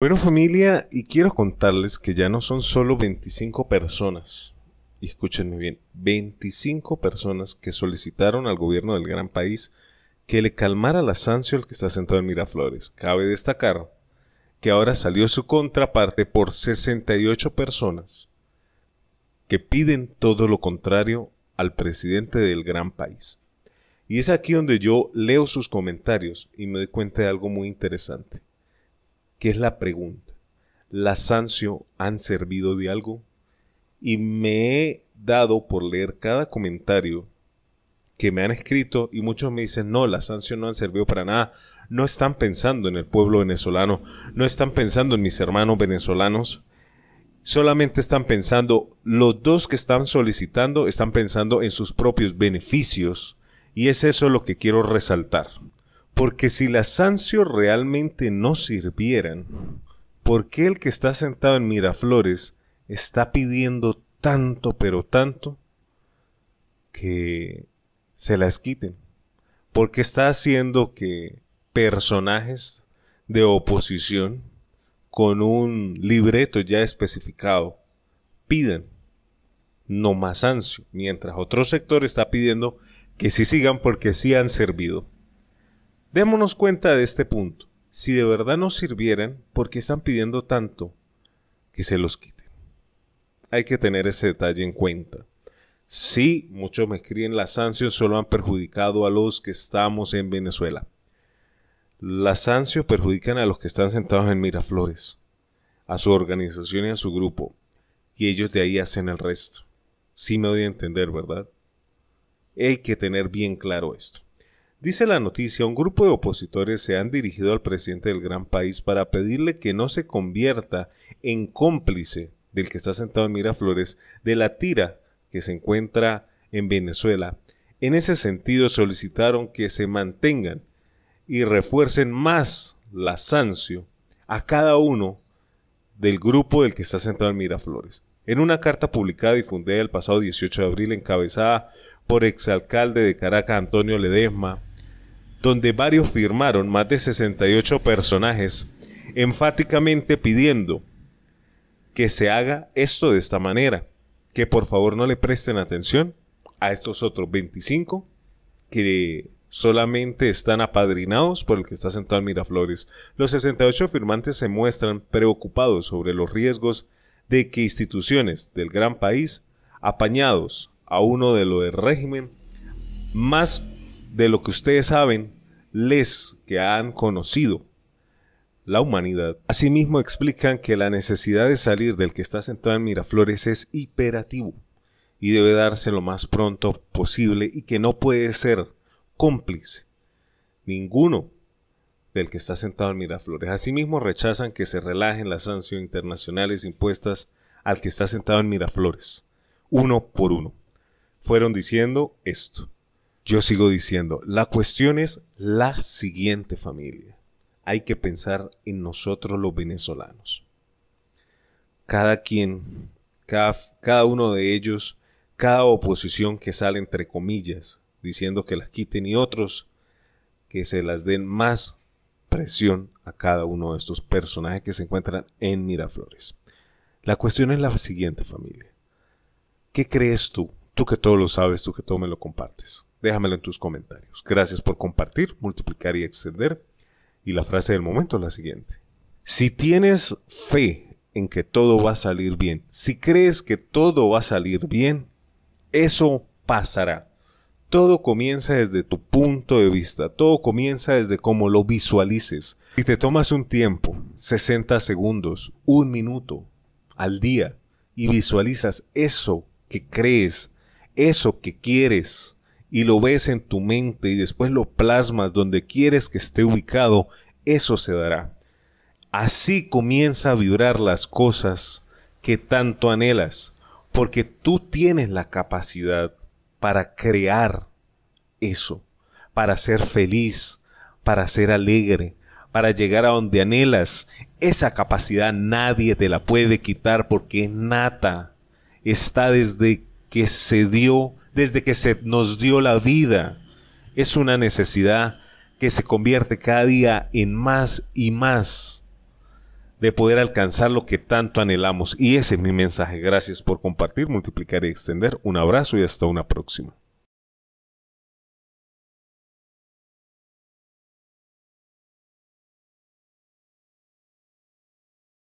Bueno familia, y quiero contarles que ya no son solo 25 personas, y escúchenme bien, 25 personas que solicitaron al gobierno del gran país que le calmara la Sancio al que está sentado en Miraflores. Cabe destacar que ahora salió su contraparte por 68 personas que piden todo lo contrario al presidente del gran país. Y es aquí donde yo leo sus comentarios y me doy cuenta de algo muy interesante que es la pregunta. ¿Las Sancio han servido de algo? Y me he dado por leer cada comentario que me han escrito y muchos me dicen, no, las sanciones no han servido para nada, no están pensando en el pueblo venezolano, no están pensando en mis hermanos venezolanos, solamente están pensando, los dos que están solicitando están pensando en sus propios beneficios y es eso lo que quiero resaltar. Porque si las Sancio realmente no sirvieran, ¿por qué el que está sentado en Miraflores está pidiendo tanto, pero tanto, que se las quiten? Porque está haciendo que personajes de oposición con un libreto ya especificado pidan no más ancio, mientras otro sector está pidiendo que sí sigan porque sí han servido. Démonos cuenta de este punto. Si de verdad nos sirvieran, ¿por qué están pidiendo tanto que se los quiten? Hay que tener ese detalle en cuenta. Sí, muchos me escriben, las sanciones solo han perjudicado a los que estamos en Venezuela. Las sanciones perjudican a los que están sentados en Miraflores, a su organización y a su grupo, y ellos de ahí hacen el resto. Sí me doy a entender, ¿verdad? Hay que tener bien claro esto. Dice la noticia, un grupo de opositores se han dirigido al presidente del gran país para pedirle que no se convierta en cómplice del que está sentado en Miraflores de la tira que se encuentra en Venezuela. En ese sentido solicitaron que se mantengan y refuercen más la sanción a cada uno del grupo del que está sentado en Miraflores. En una carta publicada y fundada el pasado 18 de abril encabezada por exalcalde de Caracas Antonio Ledesma, donde varios firmaron, más de 68 personajes, enfáticamente pidiendo que se haga esto de esta manera, que por favor no le presten atención a estos otros 25 que solamente están apadrinados por el que está sentado en Miraflores. Los 68 firmantes se muestran preocupados sobre los riesgos de que instituciones del gran país, apañados a uno de lo del régimen, más de lo que ustedes saben, les que han conocido la humanidad. Asimismo explican que la necesidad de salir del que está sentado en Miraflores es imperativo y debe darse lo más pronto posible y que no puede ser cómplice ninguno del que está sentado en Miraflores. Asimismo rechazan que se relajen las sanciones internacionales impuestas al que está sentado en Miraflores, uno por uno. Fueron diciendo esto. Yo sigo diciendo, la cuestión es la siguiente familia. Hay que pensar en nosotros los venezolanos. Cada quien, cada, uno de ellos, cada oposición que sale entre comillas, diciendo que las quiten y otros que se las den más presión a cada uno de estos personajes que se encuentran en Miraflores. La cuestión es la siguiente familia. ¿Qué crees tú? Tú que todo lo sabes, tú que todo me lo compartes. Déjamelo en tus comentarios. Gracias por compartir, multiplicar y extender. Y la frase del momento es la siguiente. Si tienes fe en que todo va a salir bien, si crees que todo va a salir bien, eso pasará. Todo comienza desde tu punto de vista, todo comienza desde cómo lo visualices. Si te tomas un tiempo, 60 segundos, un minuto al día, y visualizas eso que crees, eso que quieres, y lo ves en tu mente y después lo plasmas donde quieres que esté ubicado, eso se dará. Así comienza a vibrar las cosas que tanto anhelas, porque tú tienes la capacidad para crear eso, para ser feliz, para ser alegre, para llegar a donde anhelas. Esa capacidad nadie te la puede quitar porque es nata, está desde que se dio desde que se nos dio la vida. Es una necesidad que se convierte cada día en más y más de poder alcanzar lo que tanto anhelamos. Y ese es mi mensaje. Gracias por compartir, multiplicar y extender. Un abrazo y hasta una próxima.